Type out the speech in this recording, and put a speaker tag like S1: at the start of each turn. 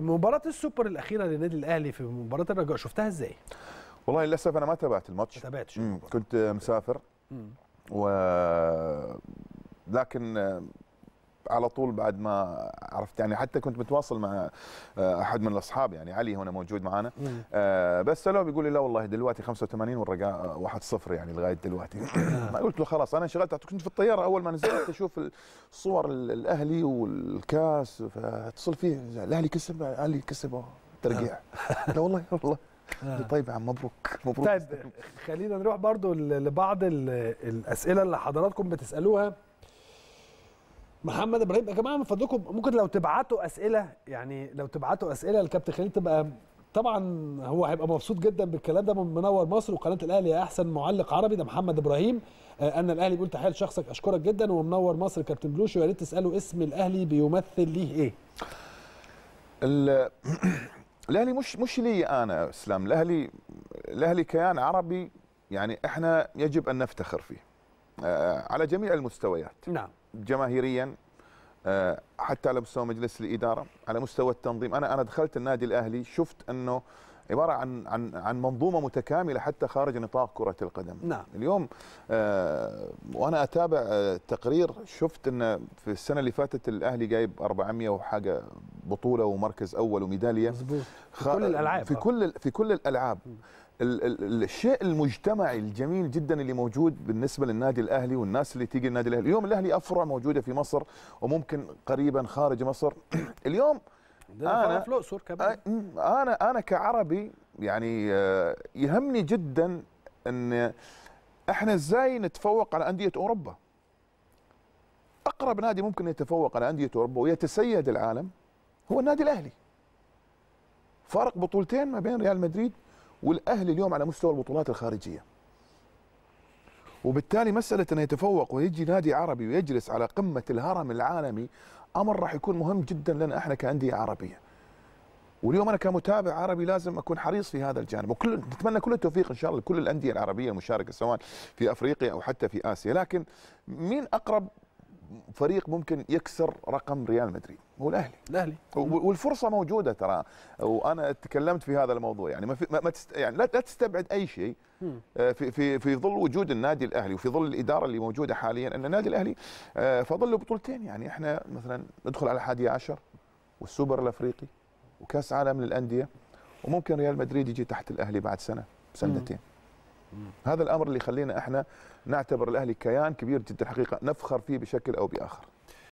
S1: مباراه السوبر الاخيره للنادي الاهلي في مباراه الرجاء شفتها ازاي
S2: والله للاسف انا ما تابعت الماتش ما تابعتش كنت مسافر و لكن على طول بعد ما عرفت يعني حتى كنت متواصل مع آه، احد من الاصحاب يعني علي هنا موجود معنا نعم. آه، بس سالوه بيقول لي لا والله دلوقتي 85 والرقاء 1-0 يعني لغايه دلوقتي آه. قلت له خلاص انا انشغلت كنت في الطياره اول ما نزلت اشوف الصور الاهلي والكاس فاتصل فيه الاهلي كسب علي كسب ترقيع لا والله والله طيب يا عم مبروك
S1: مبروك طيب خلينا نروح برضو لبعض الاسئله اللي حضراتكم بتسالوها محمد ابراهيم يا جماعه من فضلكم ممكن لو تبعتوا اسئله يعني لو تبعتوا اسئله لكابتن خليل تبقى طبعا هو هيبقى مبسوط جدا بالكلام ده من منور مصر وقناه الاهلي يا احسن معلق عربي ده محمد ابراهيم آه، انا الاهلي بيقول تحيه لشخصك اشكرك جدا ومنور مصر كابتن بلوشي ويا ريت تساله اسم الاهلي بيمثل ليه ايه؟
S2: الاهلي مش مش لي انا اسلام الاهلي الاهلي كيان عربي يعني احنا يجب ان نفتخر فيه آه، على جميع المستويات نعم جماهيريا آه، حتى على مستوى مجلس الاداره على مستوى التنظيم انا انا دخلت النادي الاهلي شفت انه عباره عن عن عن منظومه متكامله حتى خارج نطاق كره القدم نعم. اليوم آه، وانا اتابع آه، تقرير شفت ان في السنه اللي فاتت الاهلي جايب 400 وحاجه بطوله ومركز اول وميداليه مظبوط في كل الالعاب في كل في كل الالعاب الشيء المجتمعي الجميل جدا اللي موجود بالنسبه للنادي الاهلي والناس اللي تيجي النادي الاهلي اليوم الاهلي افرع موجوده في مصر وممكن قريبا خارج مصر اليوم انا انا انا كعربي يعني آه، يهمني جدا ان احنا ازاي نتفوق على انديه اوروبا اقرب نادي ممكن يتفوق على انديه اوروبا ويتسيد العالم هو النادي الاهلي فارق بطولتين ما بين ريال مدريد والاهلي اليوم على مستوى البطولات الخارجيه وبالتالي مساله انه يتفوق ويجي نادي عربي ويجلس على قمه الهرم العالمي امر راح يكون مهم جدا لنا احنا كانديه عربيه واليوم انا كمتابع عربي لازم اكون حريص في هذا الجانب وكل نتمنى كل التوفيق ان شاء الله لكل الانديه العربيه المشاركه سواء في افريقيا او حتى في اسيا لكن مين اقرب فريق ممكن يكسر رقم ريال مدريد هو الاهلي الاهلي والفرصه موجوده ترى وانا تكلمت في هذا الموضوع يعني ما, في ما تست يعني لا تستبعد اي شيء آه، في في في ظل وجود النادي الاهلي وفي ظل الاداره اللي موجوده حاليا ان النادي الاهلي آه، فضل له بطولتين يعني احنا مثلا ندخل على الحادي عشر والسوبر الافريقي وكاس عالم للانديه وممكن ريال مدريد يجي تحت الاهلي بعد سنه سنتين هذا الامر اللي يخلينا احنا نعتبر الاهلي كيان كبير جدا حقيقه نفخر فيه بشكل او باخر